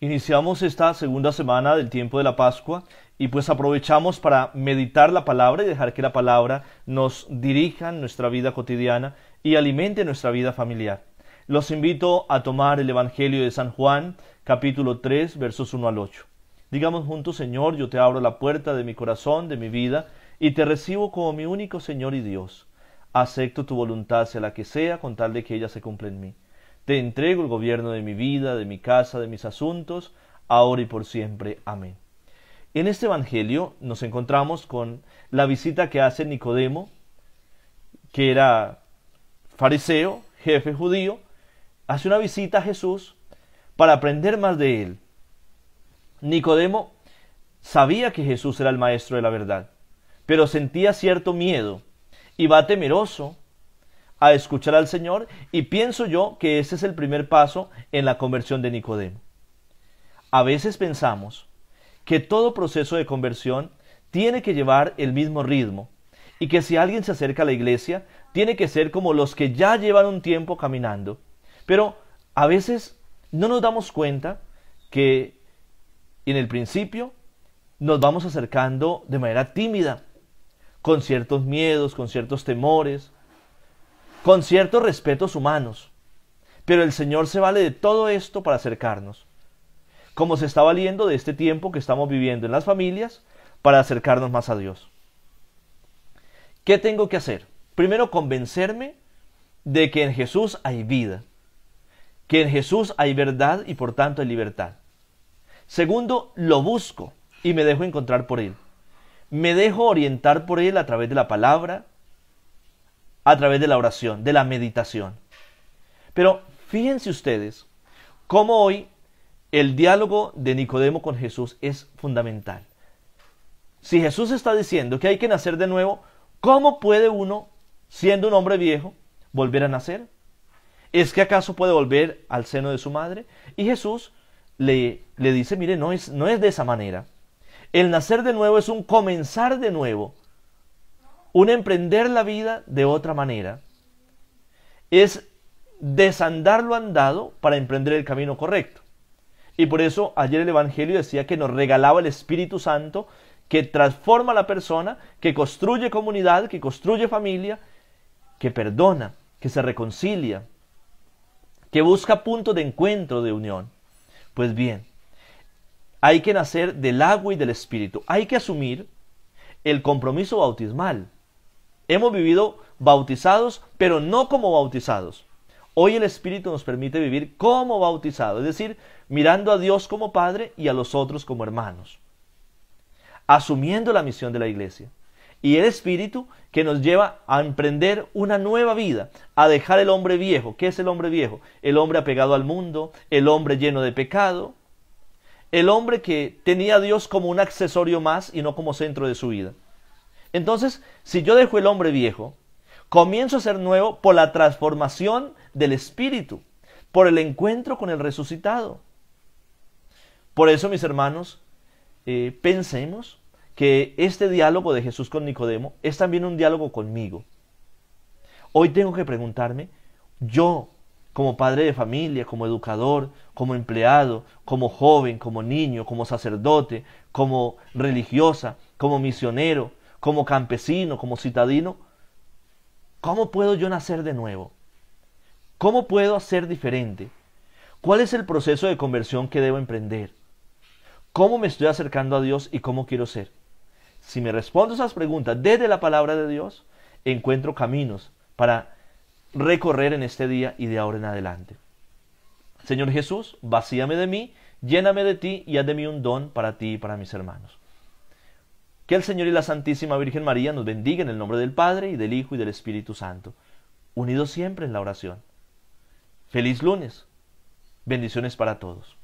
Iniciamos esta segunda semana del tiempo de la Pascua y pues aprovechamos para meditar la palabra y dejar que la palabra nos dirija nuestra vida cotidiana y alimente nuestra vida familiar. Los invito a tomar el Evangelio de San Juan, capítulo 3, versos 1 al 8. Digamos juntos, Señor, yo te abro la puerta de mi corazón, de mi vida, y te recibo como mi único Señor y Dios. Acepto tu voluntad, sea la que sea, con tal de que ella se cumpla en mí. Te entrego el gobierno de mi vida, de mi casa, de mis asuntos, ahora y por siempre. Amén. En este Evangelio nos encontramos con la visita que hace Nicodemo, que era fariseo, jefe judío, hace una visita a Jesús para aprender más de él. Nicodemo sabía que Jesús era el maestro de la verdad, pero sentía cierto miedo y va temeroso a escuchar al Señor y pienso yo que ese es el primer paso en la conversión de Nicodemo. A veces pensamos que todo proceso de conversión tiene que llevar el mismo ritmo y que si alguien se acerca a la iglesia tiene que ser como los que ya llevan un tiempo caminando. Pero a veces no nos damos cuenta que en el principio nos vamos acercando de manera tímida, con ciertos miedos, con ciertos temores, con ciertos respetos humanos. Pero el Señor se vale de todo esto para acercarnos, como se está valiendo de este tiempo que estamos viviendo en las familias para acercarnos más a Dios. ¿Qué tengo que hacer? Primero, convencerme de que en Jesús hay vida, que en Jesús hay verdad y por tanto hay libertad. Segundo, lo busco y me dejo encontrar por Él. Me dejo orientar por Él a través de la palabra, a través de la oración, de la meditación. Pero fíjense ustedes cómo hoy el diálogo de Nicodemo con Jesús es fundamental. Si Jesús está diciendo que hay que nacer de nuevo, ¿cómo puede uno, siendo un hombre viejo, volver a nacer? ¿Es que acaso puede volver al seno de su madre? Y Jesús le, le dice, mire, no es, no es de esa manera. El nacer de nuevo es un comenzar de nuevo un emprender la vida de otra manera es desandar lo andado para emprender el camino correcto. Y por eso ayer el Evangelio decía que nos regalaba el Espíritu Santo que transforma a la persona, que construye comunidad, que construye familia, que perdona, que se reconcilia, que busca punto de encuentro, de unión. Pues bien, hay que nacer del agua y del Espíritu. Hay que asumir el compromiso bautismal. Hemos vivido bautizados, pero no como bautizados. Hoy el Espíritu nos permite vivir como bautizados, es decir, mirando a Dios como Padre y a los otros como hermanos, asumiendo la misión de la iglesia. Y el Espíritu que nos lleva a emprender una nueva vida, a dejar el hombre viejo. ¿Qué es el hombre viejo? El hombre apegado al mundo, el hombre lleno de pecado, el hombre que tenía a Dios como un accesorio más y no como centro de su vida. Entonces, si yo dejo el hombre viejo, comienzo a ser nuevo por la transformación del espíritu, por el encuentro con el resucitado. Por eso, mis hermanos, eh, pensemos que este diálogo de Jesús con Nicodemo es también un diálogo conmigo. Hoy tengo que preguntarme, yo, como padre de familia, como educador, como empleado, como joven, como niño, como sacerdote, como religiosa, como misionero, como campesino, como citadino, ¿cómo puedo yo nacer de nuevo? ¿Cómo puedo hacer diferente? ¿Cuál es el proceso de conversión que debo emprender? ¿Cómo me estoy acercando a Dios y cómo quiero ser? Si me respondo esas preguntas desde la palabra de Dios, encuentro caminos para recorrer en este día y de ahora en adelante. Señor Jesús, vacíame de mí, lléname de ti y haz de mí un don para ti y para mis hermanos. Que el Señor y la Santísima Virgen María nos bendiga en el nombre del Padre y del Hijo y del Espíritu Santo, unidos siempre en la oración. Feliz lunes. Bendiciones para todos.